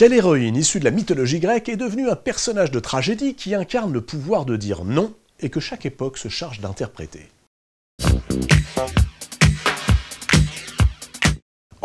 Quelle héroïne issue de la mythologie grecque est devenue un personnage de tragédie qui incarne le pouvoir de dire non et que chaque époque se charge d'interpréter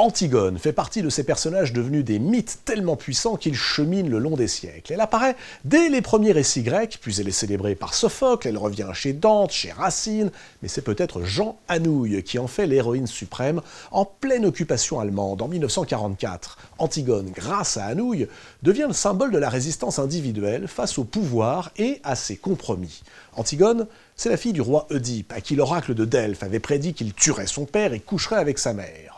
Antigone fait partie de ces personnages devenus des mythes tellement puissants qu'ils cheminent le long des siècles. Elle apparaît dès les premiers récits grecs, puis elle est célébrée par Sophocle, elle revient chez Dante, chez Racine, mais c'est peut-être Jean Anouilh qui en fait l'héroïne suprême en pleine occupation allemande en 1944. Antigone, grâce à Anouilh, devient le symbole de la résistance individuelle face au pouvoir et à ses compromis. Antigone, c'est la fille du roi Oedipe, à qui l'oracle de Delphes avait prédit qu'il tuerait son père et coucherait avec sa mère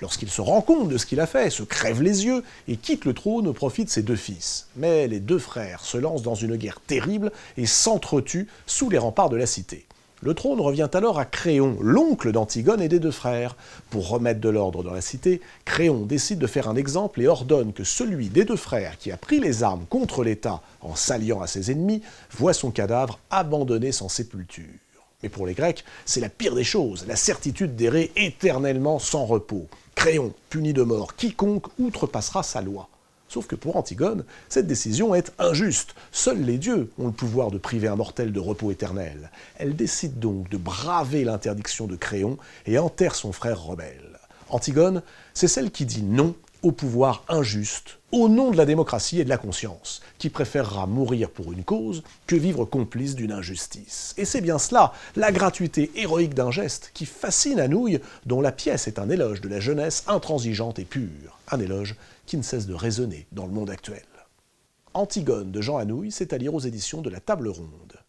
lorsqu'il se rend compte de ce qu'il a fait, se crève les yeux et quitte le trône au profit de ses deux fils. Mais les deux frères se lancent dans une guerre terrible et s'entretuent sous les remparts de la cité. Le trône revient alors à Créon, l'oncle d'Antigone et des deux frères. Pour remettre de l'ordre dans la cité, Créon décide de faire un exemple et ordonne que celui des deux frères qui a pris les armes contre l'État en s'alliant à ses ennemis voit son cadavre abandonné sans sépulture. Mais pour les Grecs, c'est la pire des choses, la certitude d'errer éternellement sans repos. Créon puni de mort quiconque outrepassera sa loi. Sauf que pour Antigone, cette décision est injuste. Seuls les dieux ont le pouvoir de priver un mortel de repos éternel. Elle décide donc de braver l'interdiction de Créon et enterre son frère rebelle. Antigone, c'est celle qui dit non au pouvoir injuste, au nom de la démocratie et de la conscience, qui préférera mourir pour une cause que vivre complice d'une injustice. Et c'est bien cela, la gratuité héroïque d'un geste qui fascine Anouilh, dont la pièce est un éloge de la jeunesse intransigeante et pure, un éloge qui ne cesse de résonner dans le monde actuel. Antigone de Jean Anouilh, c'est à lire aux éditions de La Table Ronde.